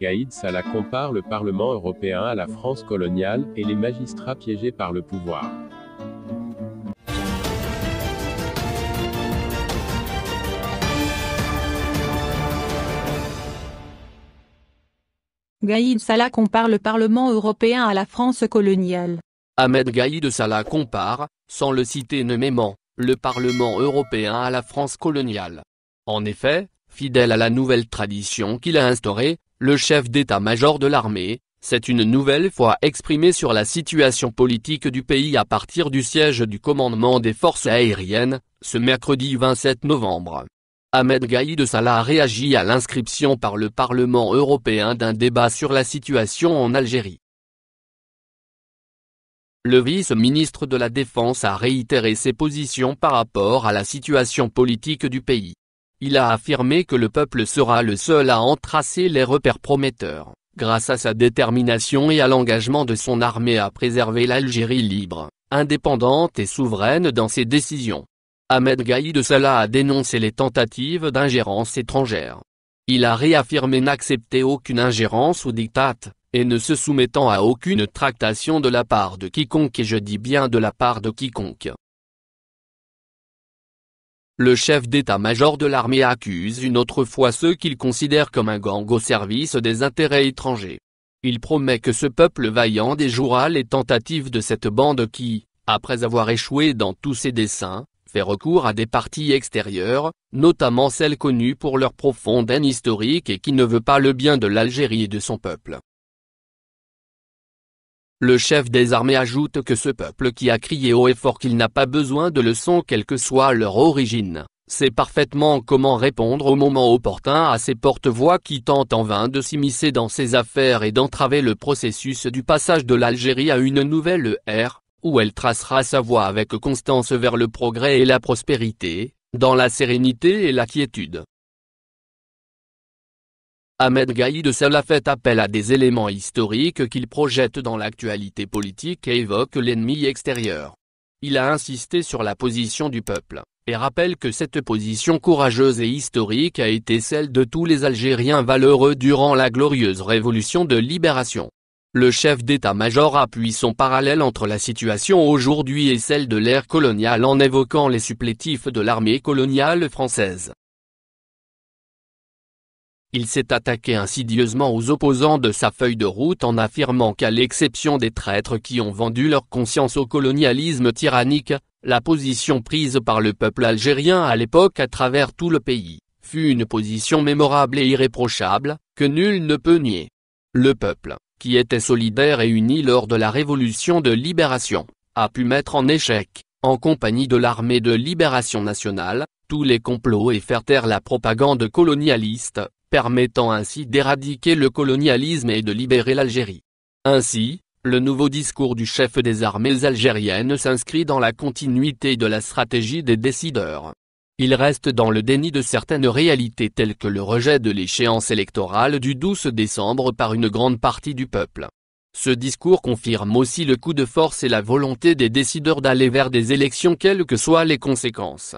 Gaïd Salah compare le Parlement européen à la France coloniale, et les magistrats piégés par le pouvoir. Gaïd Salah compare le Parlement européen à la France coloniale. Ahmed Gaïd Salah compare, sans le citer nommément, le Parlement européen à la France coloniale. En effet, fidèle à la nouvelle tradition qu'il a instaurée, le chef d'état-major de l'armée, s'est une nouvelle fois exprimé sur la situation politique du pays à partir du siège du commandement des forces aériennes, ce mercredi 27 novembre. Ahmed Gaïd Salah a réagi à l'inscription par le Parlement européen d'un débat sur la situation en Algérie. Le vice-ministre de la Défense a réitéré ses positions par rapport à la situation politique du pays. Il a affirmé que le peuple sera le seul à en tracer les repères prometteurs, grâce à sa détermination et à l'engagement de son armée à préserver l'Algérie libre, indépendante et souveraine dans ses décisions. Ahmed Gaïd Salah a dénoncé les tentatives d'ingérence étrangère. Il a réaffirmé n'accepter aucune ingérence ou dictate, et ne se soumettant à aucune tractation de la part de quiconque et je dis bien de la part de quiconque le chef d'état-major de l'armée accuse une autre fois ceux qu'il considère comme un gang au service des intérêts étrangers. Il promet que ce peuple vaillant déjouera les tentatives de cette bande qui, après avoir échoué dans tous ses desseins, fait recours à des parties extérieures, notamment celles connues pour leur profonde haine historique et qui ne veut pas le bien de l'Algérie et de son peuple. Le chef des armées ajoute que ce peuple qui a crié haut et fort qu'il n'a pas besoin de leçons quelle que soit leur origine, sait parfaitement comment répondre au moment opportun à ces porte-voix qui tentent en vain de s'immiscer dans ses affaires et d'entraver le processus du passage de l'Algérie à une nouvelle ère, où elle tracera sa voie avec constance vers le progrès et la prospérité, dans la sérénité et la quiétude. Ahmed Gaïd Salah fait appel à des éléments historiques qu'il projette dans l'actualité politique et évoque l'ennemi extérieur. Il a insisté sur la position du peuple, et rappelle que cette position courageuse et historique a été celle de tous les Algériens valeureux durant la glorieuse révolution de libération. Le chef d'état-major appuie son parallèle entre la situation aujourd'hui et celle de l'ère coloniale en évoquant les supplétifs de l'armée coloniale française il s'est attaqué insidieusement aux opposants de sa feuille de route en affirmant qu'à l'exception des traîtres qui ont vendu leur conscience au colonialisme tyrannique, la position prise par le peuple algérien à l'époque à travers tout le pays, fut une position mémorable et irréprochable, que nul ne peut nier. Le peuple, qui était solidaire et uni lors de la Révolution de Libération, a pu mettre en échec, en compagnie de l'armée de libération nationale, tous les complots et faire taire la propagande colonialiste, permettant ainsi d'éradiquer le colonialisme et de libérer l'Algérie. Ainsi, le nouveau discours du chef des armées algériennes s'inscrit dans la continuité de la stratégie des décideurs. Il reste dans le déni de certaines réalités telles que le rejet de l'échéance électorale du 12 décembre par une grande partie du peuple. Ce discours confirme aussi le coup de force et la volonté des décideurs d'aller vers des élections quelles que soient les conséquences.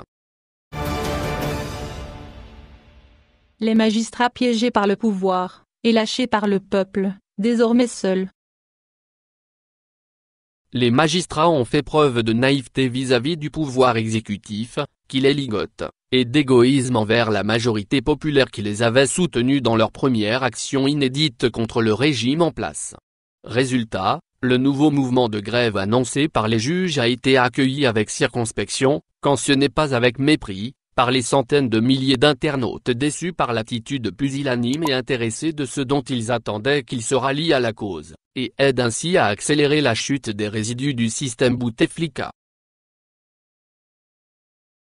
les magistrats piégés par le pouvoir, et lâchés par le peuple, désormais seuls. Les magistrats ont fait preuve de naïveté vis-à-vis du pouvoir exécutif, qui les ligote, et d'égoïsme envers la majorité populaire qui les avait soutenus dans leur première action inédite contre le régime en place. Résultat, le nouveau mouvement de grève annoncé par les juges a été accueilli avec circonspection, quand ce n'est pas avec mépris, par les centaines de milliers d'internautes déçus par l'attitude pusillanime et intéressée de ceux dont ils attendaient qu'ils se rallient à la cause, et aident ainsi à accélérer la chute des résidus du système Bouteflika.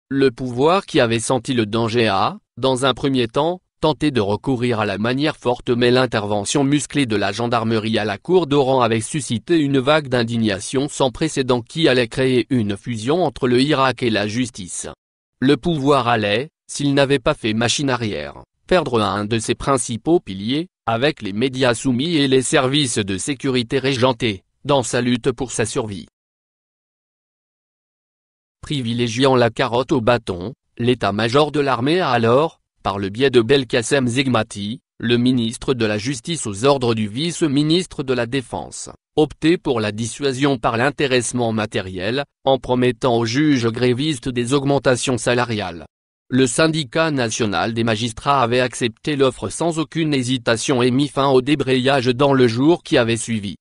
Le pouvoir qui avait senti le danger a, dans un premier temps, tenté de recourir à la manière forte mais l'intervention musclée de la gendarmerie à la cour d'Oran avait suscité une vague d'indignation sans précédent qui allait créer une fusion entre le Irak et la justice le pouvoir allait, s'il n'avait pas fait machine arrière, perdre un de ses principaux piliers, avec les médias soumis et les services de sécurité régentés, dans sa lutte pour sa survie. Privilégiant la carotte au bâton, l'état-major de l'armée a alors, par le biais de Belkacem Zigmati, le ministre de la Justice aux ordres du vice-ministre de la Défense, opter pour la dissuasion par l'intéressement matériel, en promettant aux juges grévistes des augmentations salariales. Le syndicat national des magistrats avait accepté l'offre sans aucune hésitation et mis fin au débrayage dans le jour qui avait suivi.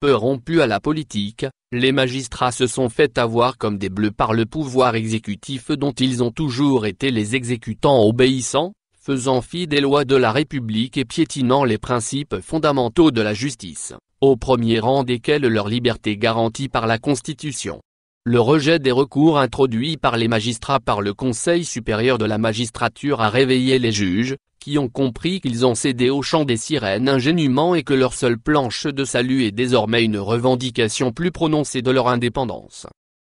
Peu rompus à la politique, les magistrats se sont fait avoir comme des bleus par le pouvoir exécutif dont ils ont toujours été les exécutants obéissants, faisant fi des lois de la République et piétinant les principes fondamentaux de la justice, au premier rang desquels leur liberté garantie par la Constitution. Le rejet des recours introduits par les magistrats par le Conseil supérieur de la magistrature a réveillé les juges, qui ont compris qu'ils ont cédé au chant des sirènes ingénument et que leur seule planche de salut est désormais une revendication plus prononcée de leur indépendance.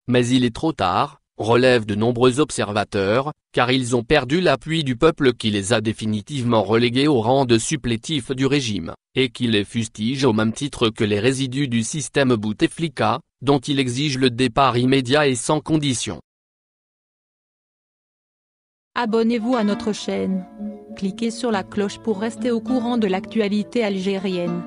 Mais il est trop tard, relève de nombreux observateurs, car ils ont perdu l'appui du peuple qui les a définitivement relégués au rang de supplétifs du régime, et qui les fustige au même titre que les résidus du système Bouteflika, dont il exige le départ immédiat et sans condition. Abonnez-vous à notre chaîne. Cliquez sur la cloche pour rester au courant de l'actualité algérienne.